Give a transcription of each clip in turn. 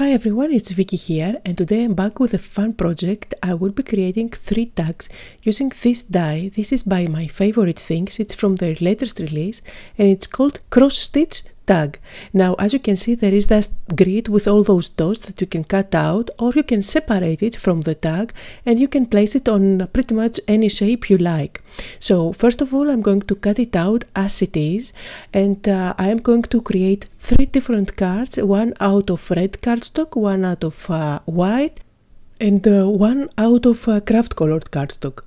Hi everyone, it's Vicky here and today I'm back with a fun project. I will be creating three tags using this die. This is by my favorite things. It's from their latest release and it's called Cross Stitch tag. Now, as you can see, there is this grid with all those dots that you can cut out or you can separate it from the tag and you can place it on pretty much any shape you like. So first of all, I'm going to cut it out as it is and uh, I am going to create three different cards, one out of red cardstock, one out of uh, white and uh, one out of uh, craft colored cardstock.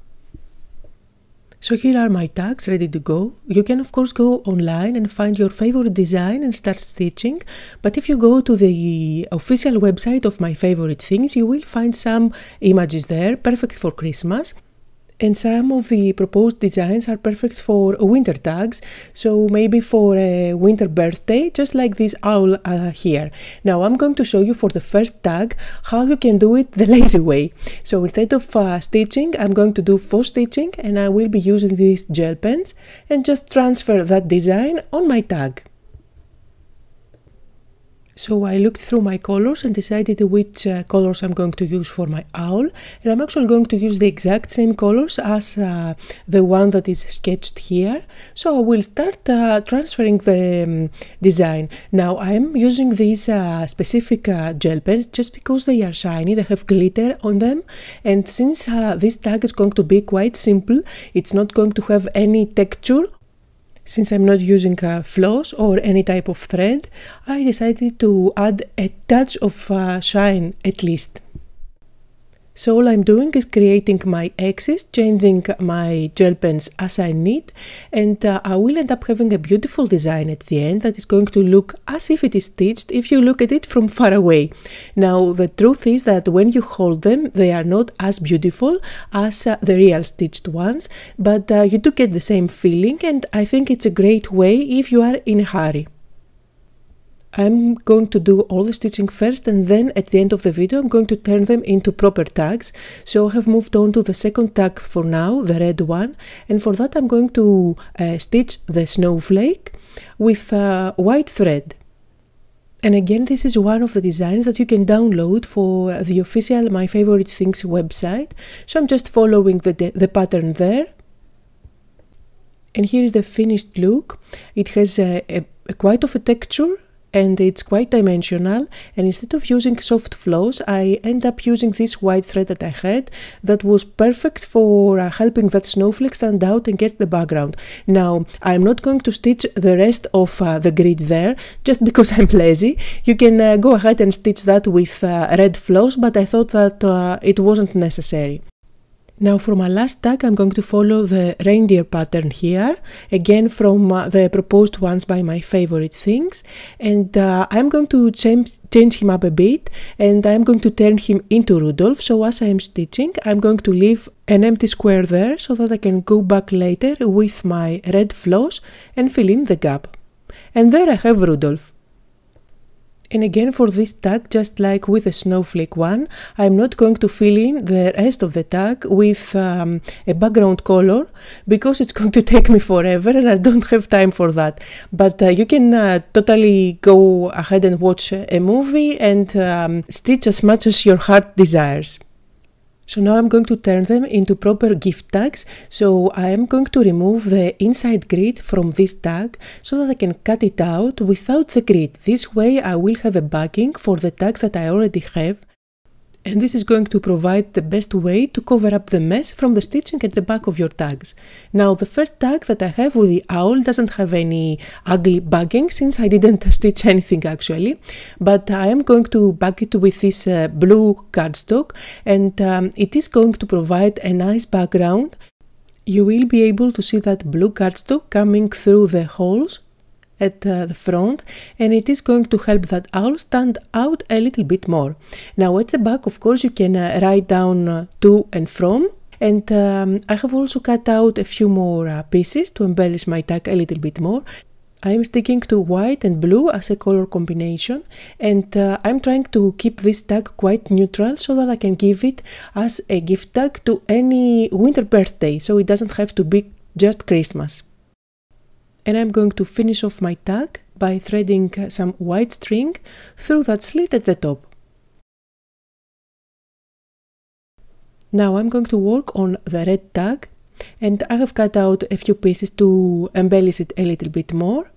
So here are my tags ready to go. You can of course go online and find your favorite design and start stitching, but if you go to the official website of My Favorite Things, you will find some images there, perfect for Christmas. And some of the proposed designs are perfect for winter tags, so maybe for a winter birthday, just like this owl uh, here. Now I'm going to show you for the first tag how you can do it the lazy way. So instead of uh, stitching, I'm going to do faux stitching and I will be using these gel pens and just transfer that design on my tag. So I looked through my colors and decided which uh, colors I'm going to use for my owl and I'm actually going to use the exact same colors as uh, the one that is sketched here. So I will start uh, transferring the um, design. Now I'm using these uh, specific uh, gel pens just because they are shiny, they have glitter on them and since uh, this tag is going to be quite simple, it's not going to have any texture since I'm not using uh, floss or any type of thread, I decided to add a touch of uh, shine at least. So all I'm doing is creating my axis, changing my gel pens as I need, and uh, I will end up having a beautiful design at the end that is going to look as if it is stitched if you look at it from far away. Now the truth is that when you hold them, they are not as beautiful as uh, the real stitched ones, but uh, you do get the same feeling and I think it's a great way if you are in a hurry. I'm going to do all the stitching first and then at the end of the video I'm going to turn them into proper tags. So I have moved on to the second tag for now, the red one, and for that I'm going to uh, stitch the snowflake with uh, white thread. And again, this is one of the designs that you can download for the official My Favorite Things website. So I'm just following the, the pattern there. And here is the finished look. It has a, a, a quite of a texture and it's quite dimensional and instead of using soft flows I end up using this white thread that I had that was perfect for uh, helping that snowflake stand out and get the background. Now I'm not going to stitch the rest of uh, the grid there just because I'm lazy. You can uh, go ahead and stitch that with uh, red flows but I thought that uh, it wasn't necessary. Now for my last tag, I'm going to follow the reindeer pattern here, again from uh, the proposed ones by my favorite things. And uh, I'm going to change, change him up a bit and I'm going to turn him into Rudolph. So as I'm stitching, I'm going to leave an empty square there so that I can go back later with my red floss and fill in the gap. And there I have Rudolph. And again for this tag, just like with the snowflake one, I'm not going to fill in the rest of the tag with um, a background color because it's going to take me forever and I don't have time for that. But uh, you can uh, totally go ahead and watch a movie and um, stitch as much as your heart desires. So now I'm going to turn them into proper gift tags. So I am going to remove the inside grid from this tag so that I can cut it out without the grid. This way I will have a backing for the tags that I already have and this is going to provide the best way to cover up the mess from the stitching at the back of your tags. Now the first tag that I have with the owl doesn't have any ugly bagging since I didn't stitch anything actually, but I am going to bag it with this uh, blue cardstock and um, it is going to provide a nice background. You will be able to see that blue cardstock coming through the holes at uh, the front and it is going to help that owl stand out a little bit more. Now at the back of course you can uh, write down uh, to and from and um, I have also cut out a few more uh, pieces to embellish my tag a little bit more. I am sticking to white and blue as a color combination and uh, I'm trying to keep this tag quite neutral so that I can give it as a gift tag to any winter birthday so it doesn't have to be just Christmas and I'm going to finish off my tag by threading uh, some white string through that slit at the top. Now I'm going to work on the red tag and I have cut out a few pieces to embellish it a little bit more.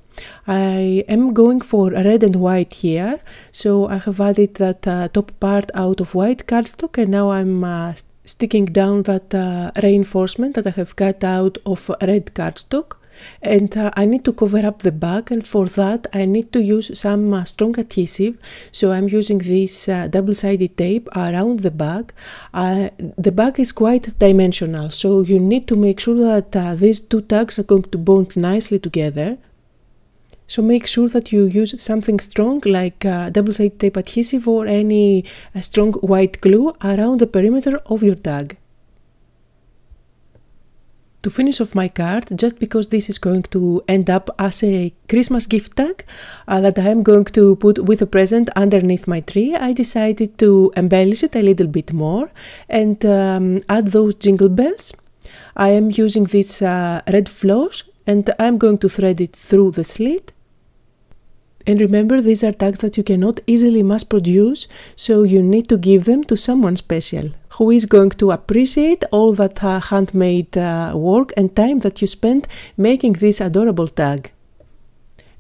I am going for red and white here, so I have added that uh, top part out of white cardstock and now I'm uh, sticking down that uh, reinforcement that I have cut out of red cardstock and uh, I need to cover up the bag and for that I need to use some uh, strong adhesive so I'm using this uh, double-sided tape around the bag. Uh, the bag is quite dimensional so you need to make sure that uh, these two tags are going to bond nicely together so make sure that you use something strong like uh, double-sided tape adhesive or any uh, strong white glue around the perimeter of your tag to finish off my card, just because this is going to end up as a Christmas gift tag uh, that I am going to put with a present underneath my tree, I decided to embellish it a little bit more and um, add those jingle bells. I am using this uh, red floss and I'm going to thread it through the slit and remember, these are tags that you cannot easily mass produce, so you need to give them to someone special who is going to appreciate all that uh, handmade uh, work and time that you spent making this adorable tag.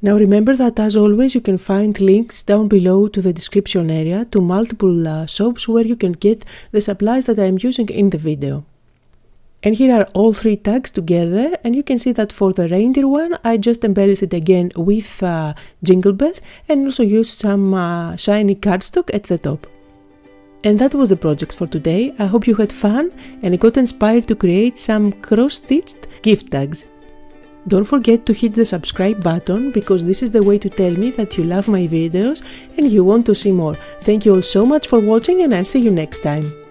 Now remember that as always you can find links down below to the description area to multiple uh, shops where you can get the supplies that I am using in the video. And here are all three tags together and you can see that for the reindeer one I just embellished it again with uh, jingle bells and also used some uh, shiny cardstock at the top. And that was the project for today. I hope you had fun and got inspired to create some cross-stitched gift tags. Don't forget to hit the subscribe button because this is the way to tell me that you love my videos and you want to see more. Thank you all so much for watching and I'll see you next time.